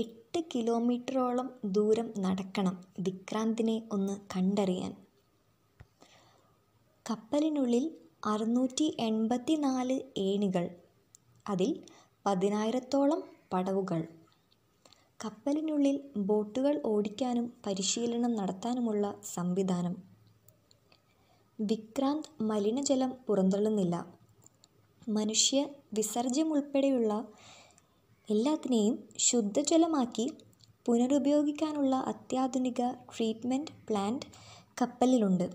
എട്ട് കിലോമീറ്ററോളം ദൂരം നടക്കണം വിക്രാന്തിനെ ഒന്ന് കണ്ടറിയാൻ കപ്പലിനുള്ളിൽ അറുന്നൂറ്റി എൺപത്തി നാല് ഏണികൾ അതിൽ പതിനായിരത്തോളം പടവുകൾ കപ്പലിനുള്ളിൽ ബോട്ടുകൾ ഓടിക്കാനും പരിശീലനം നടത്താനുമുള്ള സംവിധാനം വിക്രാന്ത് മലിനജലം പുറന്തള്ളുന്നില്ല മനുഷ്യ വിസർജ്യമുൾപ്പെടെയുള്ള എല്ലാത്തിനെയും ശുദ്ധജലമാക്കി പുനരുപയോഗിക്കാനുള്ള അത്യാധുനിക ട്രീറ്റ്മെൻറ്റ് പ്ലാന്റ് കപ്പലിലുണ്ട്